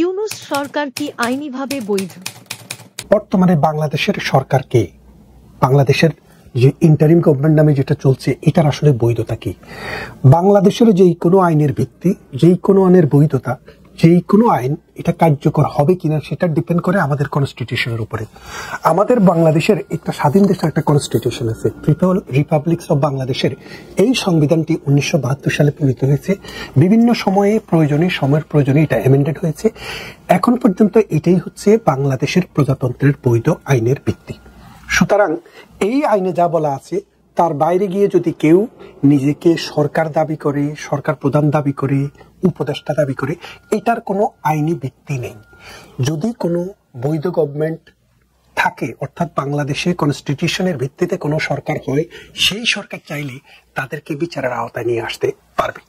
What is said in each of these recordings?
ইউনুস সরকার কি আইনিভাবে বৈধ বর্তমানে বাংলাদেশের সরকার কে বাংলাদেশের যে ইন্টারিম গভর্নমেন্ট নামে যেটা চলছে এটার আসলে বৈধতা কি বাংলাদেশের যেই কোনো আইনের ভিত্তি যেই কোনো আইনের বৈধতা যে কোনো আইন এটা কার্যকর হবে কিনা সেটা ডিপেন্ড করে আমাদের কনস্টিটিউশনের উপরে আমাদের বাংলাদেশের একটা স্বাধীন দেশের একটা কনস্টিটিউশন আছে পিপল রিপাবলিক্স অব বাংলাদেশের এই সংবিধানটি উনিশশো সালে প্রণীত হয়েছে বিভিন্ন সময়ে প্রয়োজনে সময়ের প্রয়োজনে এটা অ্যামেন্ডেড হয়েছে এখন পর্যন্ত এটাই হচ্ছে বাংলাদেশের প্রজাতন্ত্রের বৈধ আইনের ভিত্তি সুতরাং এই আইনে যা বলা আছে তার বাইরে গিয়ে যদি কেউ নিজেকে সরকার দাবি করে সরকার প্রধান দাবি করে উপদেষ্টা দাবি করে এটার কোনো আইনি ভিত্তি নেই যদি কোনো বৈধ গভর্নমেন্ট থাকে অর্থাৎ বাংলাদেশে কনস্টিটিউশনের ভিত্তিতে কোনো সরকার হয় সেই সরকার চাইলে তাদেরকে বিচারের আওতায় নিয়ে আসতে পারবে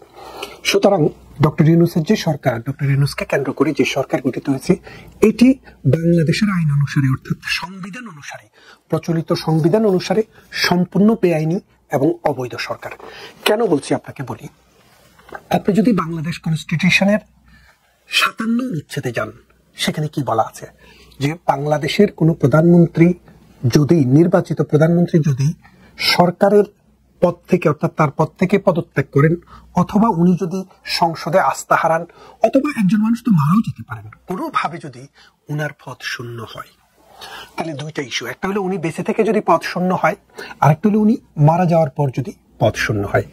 সুতরাং ডক্টর ইউনুসের যে সরকার ডক্টর ইউনুসকে কেন্দ্র করে যে সরকার গঠিত হয়েছে এটি বাংলাদেশের আইন অনুসারে অর্থাৎ সংবিধান অনুসারে প্রচলিত সংবিধান অনুসারে সম্পূর্ণ বেআইনি এবং অবৈধ সরকার কেন বলছি আপনাকে বলি আপনি যদি বাংলাদেশ কনস্টিটিউশনের সাতান্ন অনুচ্ছেদে যান সেখানে কি বলা আছে যে বাংলাদেশের কোনো প্রধানমন্ত্রী যদি নির্বাচিত প্রধানমন্ত্রী যদি সরকারের পদ থেকে অর্থাৎ তার পদ থেকে পদত্যাগ করেন অথবা উনি যদি সংসদে আস্থা হারান অথবা একজন মানুষ তো মারাও যেতে পারেন কোনোভাবে যদি উনার পদ শূন্য হয় তাহলে দুইটা ইস্যু একটা হলো উনি বেঁচে থেকে যদি পদ শূন্য হয় আরেকটা হলো উনি মারা যাওয়ার পর যদি পদ শূন্য হয়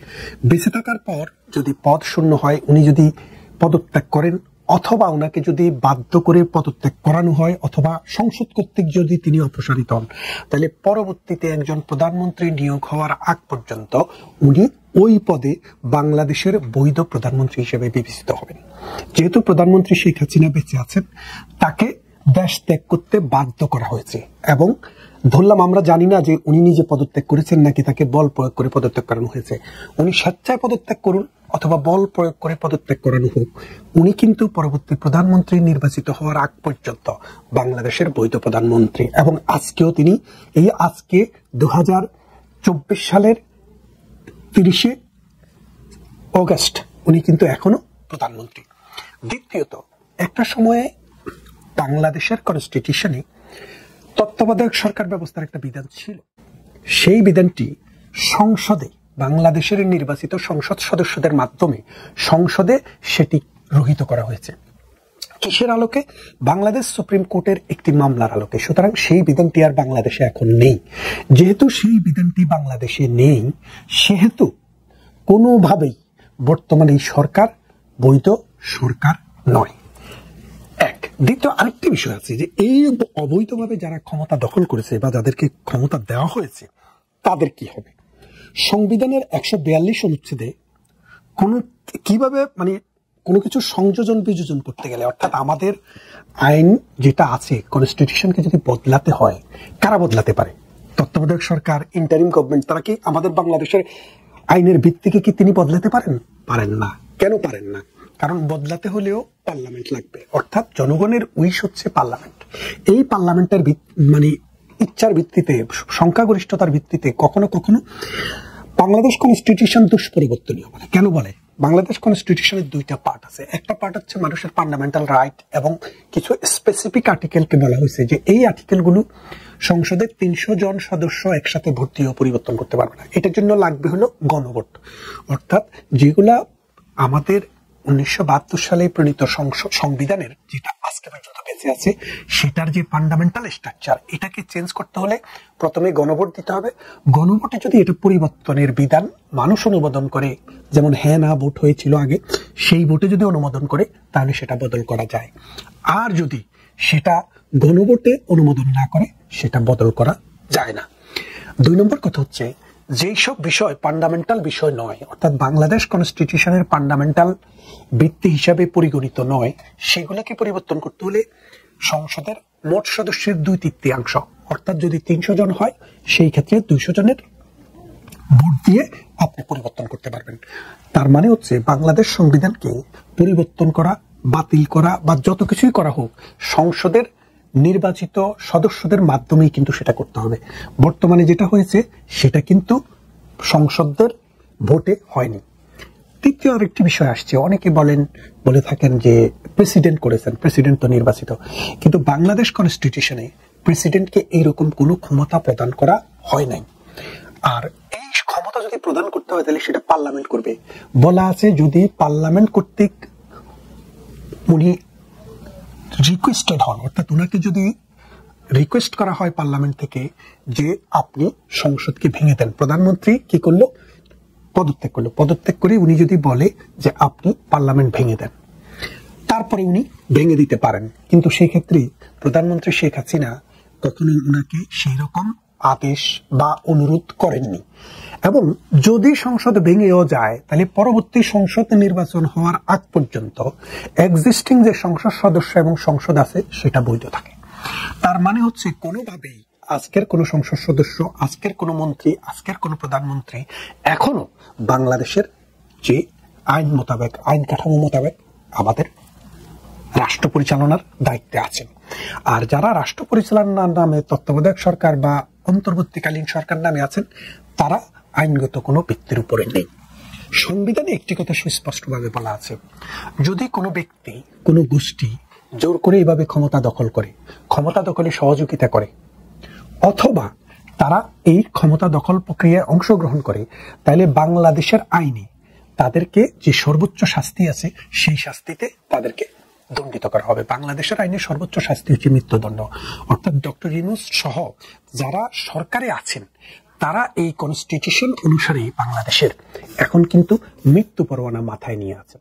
বেঁচে থাকার পর যদি পদ শূন্য হয় উনি যদি পদত্যাগ করেন অথবা ওনাকে যদি বাধ্য করে পদত্যাগ করানো হয় অথবা সংসদ কর্তৃক যদি তিনি অপসারিত হন তাহলে পরবর্তীতে একজন প্রধানমন্ত্রী নিয়োগ হওয়ার আগ পর্যন্ত উনি ওই পদে বাংলাদেশের বৈধ প্রধানমন্ত্রী হিসেবে বিবেচিত হবেন যেহেতু প্রধানমন্ত্রী শেখ হাসিনা বেঁচে আছেন তাকে দেশ ত্যাগ করতে বাধ্য করা হয়েছে এবং ধরলাম আমরা জানি না যে উনি নিজে পদত্যাগ করেছেন নাকি তাকে বল প্রয়োগ করে পদত্যাগ করানো হয়েছে উনি স্বেচ্ছায় পদত্যাগ করুন অথবা বল প্রয়োগ করে পদত্যাগ করানো হোক উনি কিন্তু পরবর্তী প্রধানমন্ত্রী নির্বাচিত হওয়ার আগ পর্যন্ত বাংলাদেশের বৈধ প্রধানমন্ত্রী এবং আজকেও তিনি এই আজকে দু সালের তিরিশে অগাস্ট উনি কিন্তু এখনো প্রধানমন্ত্রী দ্বিতীয়ত একটা সময়ে বাংলাদেশের কনস্টিটিউশনে তত্ত্বাবধায়ক সরকার ব্যবস্থার একটা বিধান ছিল সেই বিধানটি সংসদে বাংলাদেশের নির্বাচিত সংসদ সদস্যদের মাধ্যমে সংসদে সেটি রহিত করা হয়েছে কিসের আলোকে বাংলাদেশ সুপ্রিম কোর্টের একটি মামলার আলোকে সুতরাং সেই বিধানটি আর বাংলাদেশে এখন নেই যেহেতু সেই বিধানটি বাংলাদেশে নেই সেহেতু কোনোভাবেই বর্তমানে এই সরকার বৈধ সরকার নয় দ্বিতীয় আরেকটি বিষয় আছে যে এই অবৈধভাবে যারা ক্ষমতা দখল করেছে বা যাদেরকে ক্ষমতা দেওয়া হয়েছে তাদের কি হবে সংবিধানের একশো বিয়াল্লিশ অনুচ্ছেদে কোনো কিভাবে মানে কোনো কিছু সংযোজন বিযোজন করতে গেলে অর্থাৎ আমাদের আইন যেটা আছে কনস্টিটিউশনকে যদি বদলাতে হয় কারা বদলাতে পারে তত্ত্বাবধায়ক সরকার ইন্টারিম গভর্নমেন্ট তারা কি আমাদের বাংলাদেশের আইনের ভিত্তিকে কি তিনি বদলাতে পারেন পারেন না কেন পারেন না কারণ বদলাতে হলেও পার্লামেন্ট লাগবে অর্থাৎ জনগণের উইশ হচ্ছে পার্লামেন্ট এই পার্লামেন্টের মানে ইচ্ছার ভিত্তিতে সংখ্যাগরিষ্ঠতার ভিত্তিতে কখনো কখনো বাংলাদেশ কনস্টিটিউশন দুষ্পরিবর্তনীয় মানে কেন বলে বাংলাদেশ কনস্টিটিউশনের দুইটা পার্ট আছে একটা পার্ট হচ্ছে মানুষের ফান্ডামেন্টাল রাইট এবং কিছু স্পেসিফিক আর্টিকেলকে বলা হয়েছে যে এই আর্টিকেলগুলো সংসদের তিনশো জন সদস্য একসাথে ভর্তি হয়ে পরিবর্তন করতে পারবে না এটার জন্য লাগবে হলো গণভোট অর্থাৎ যেগুলা আমাদের উনিশশো সালে প্রণীত সংবিধানের যেটা আজকে পর্যন্ত বেঁচে আছে সেটার যে ফান্ডামেন্টাল স্ট্রাকচার এটাকে চেঞ্জ করতে হলে প্রথমে গণভোট দিতে হবে গণভোটে যদি এটা পরিবর্তনের বিধান মানুষ অনুমোদন করে যেমন হ্যাঁ না ভোট হয়েছিল আগে সেই ভোটে যদি অনুমোদন করে তাহলে সেটা বদল করা যায় আর যদি সেটা গণভোটে অনুমোদন না করে সেটা বদল করা যায় না দুই নম্বর কথা হচ্ছে যেই সব বিষয় ফান্ডামেন্টাল বিষয় নয় অর্থাৎ বাংলাদেশ কনস্টিটিউশনের ফান্ডামেন্টাল ভিত্তি হিসাবে পরিগণিত নয় সেগুলোকে পরিবর্তন করতে হলে সংসদের মোট সদস্যের দুই তৃতীয়াংশ অর্থাৎ যদি তিনশো জন হয় সেই ক্ষেত্রে দুইশো জনের ভোট দিয়ে আপনি পরিবর্তন করতে পারবেন তার মানে হচ্ছে বাংলাদেশ সংবিধানকে পরিবর্তন করা বাতিল করা বা যত কিছুই করা হোক সংসদের নির্বাচিত সদস্যদের মাধ্যমেই কিন্তু সেটা করতে হবে বর্তমানে যেটা হয়েছে সেটা কিন্তু সংসদদের ভোটে হয়নি তৃতীয় আরেকটি বিষয় আসছে অনেকে বলেন বলে থাকেন যে প্রেসিডেন্ট করেছেন প্রেসিডেন্ট তো নির্বাচিত কিন্তু বাংলাদেশ কনস্টিটিউশনে প্রেসিডেন্টকে এইরকম কোনো ক্ষমতা প্রদান করা হয় নাই আর এই ক্ষমতা যদি প্রদান করতে হয় তাহলে সেটা পার্লামেন্ট করবে বলা আছে যদি পার্লামেন্ট কর্তৃক উনি রিকোয়েস্টেড হন অর্থাৎ ওনাকে যদি রিকোয়েস্ট করা হয় পার্লামেন্ট থেকে যে আপনি সংসদকে ভেঙে দেন প্রধানমন্ত্রী কি করলো পদত্যাগ করলো পদত্যাগ করে উনি যদি বলে যে আপনি পার্লামেন্ট ভেঙে দেন তারপরে উনি ভেঙে দিতে পারেন কিন্তু সেক্ষেত্রে প্রধানমন্ত্রী শেখ হাসিনা কখনোই ওনাকে সেই রকম আদেশ বা অনুরোধ করেননি এবং যদি সংসদ ভেঙেও যায় তাহলে পরবর্তী সংসদ নির্বাচন হওয়ার আগ পর্যন্ত এক্সিস্টিং যে সংসদ সদস্য এবং সংসদ আছে সেটা বৈধ থাকে তার মানে হচ্ছে কোনোভাবেই আজকের কোনো সংসদ সদস্য আজকের কোনো মন্ত্রী আজকের কোনো প্রধানমন্ত্রী এখনো বাংলাদেশের যে আইন মোতাবেক আইন কাঠামো মোতাবেক আমাদের রাষ্ট্র পরিচালনার দায়িত্বে আছেন আর যারা রাষ্ট্র পরিচালনার নামে তত্ত্বাবধায়ক সরকার বা অন্তর্বর্তীকালীন সরকার নামে আছেন তারা আইনগত কোনো ব্যক্তির উপরে নেই সংবিধানে একটি কথা সুস্পষ্টভাবে বলা আছে যদি কোনো ব্যক্তি কোনো গোষ্ঠী জোর করে এভাবে ক্ষমতা দখল করে ক্ষমতা দখলে সহযোগিতা করে অথবা তারা এই ক্ষমতা দখল প্রক্রিয়ায় অংশগ্রহণ করে তাহলে বাংলাদেশের আইনে তাদেরকে যে সর্বোচ্চ শাস্তি আছে সেই শাস্তিতে তাদেরকে দণ্ডিত করা হবে বাংলাদেশের আইনে সর্বোচ্চ শাস্তি হচ্ছে মৃত্যুদণ্ড অর্থাৎ ডক্টর ইনুস সহ যারা সরকারে আছেন তারা এই কনস্টিটিউশন অনুসারেই বাংলাদেশের এখন কিন্তু মৃত্যু পরোয়ানা মাথায় নিয়ে আছে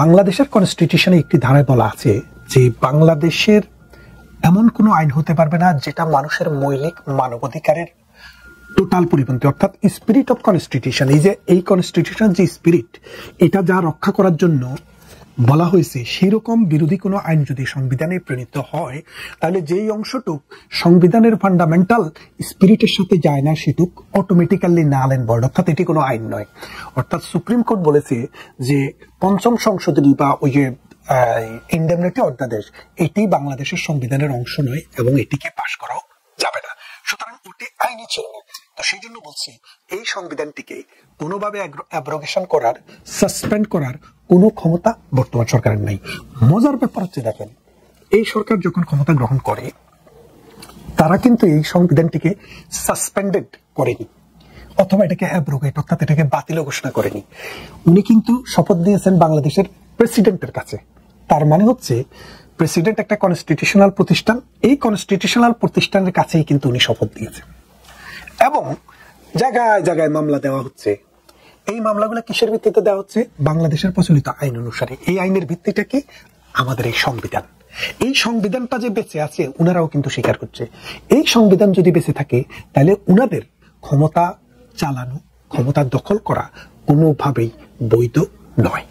বাংলাদেশের কনস্টিটিউশনে একটি ধারায় বলা আছে যে বাংলাদেশের এমন কোনো আইন হতে পারবে না যেটা মানুষের মৌলিক মানবাধিকারের টোটাল পরিপন্থী অর্থাৎ স্পিরিট অফ কনস্টিটিউশন এই যে এই কনস্টিটিউশন যে স্পিরিট এটা যা রক্ষা করার জন্য বলা হয়েছে সেরকম বিরোধী কোনো আইন যদি সংবিধানে প্রণীত হয় তাহলে যেই অংশটুক সংবিধানের ফান্ডামেন্টাল স্পিরিটের সাথে যায় না সেটুক অটোমেটিক্যালি না আলেন বর্ড অর্থাৎ এটি কোনো আইন নয় অর্থাৎ সুপ্রিম কোর্ট বলেছে যে পঞ্চম সংশোধনী বা ওই যে ইন্ডেমনিটি অধ্যাদেশ এটি বাংলাদেশের সংবিধানের অংশ নয় এবং এটিকে পাশ করাও যাবে না সুতরাং ওটি আইনি ছিল না তো সেই জন্য বলছি এই সংবিধানটিকে কোনোভাবে অ্যাব্রোগেশন করার সাসপেন্ড করার কোন ক্ষমতা বর্তমান সরকারের নাই মজার ব্যাপার হচ্ছে দেখেন এই সরকার যখন ক্ষমতা গ্রহণ করে তারা কিন্তু এই সংবিধানটিকে সাসপেন্ডেড করেনি অথবা এটাকে অ্যাব্রোগেট অর্থাৎ এটাকে বাতিল ঘোষণা করেনি উনি কিন্তু শপথ দিয়েছেন বাংলাদেশের প্রেসিডেন্টের কাছে তার মানে হচ্ছে প্রেসিডেন্ট একটা কনস্টিটিউশনাল প্রতিষ্ঠান এই কনস্টিটিউশনাল প্রতিষ্ঠানের কাছেই কিন্তু উনি শপথ দিয়েছেন এবং জায়গায় জায়গায় মামলা দেওয়া হচ্ছে এই মামলাগুলো কিসের ভিত্তিতে দেওয়া হচ্ছে বাংলাদেশের প্রচলিত আইন অনুসারে এই আইনের ভিত্তিটা কি আমাদের এই সংবিধান এই সংবিধানটা যে বেঁচে আছে ওনারাও কিন্তু স্বীকার করছে এই সংবিধান যদি বেঁচে থাকে তাহলে ওনাদের ক্ষমতা চালানো ক্ষমতা দখল করা কোনোভাবেই বৈধ নয়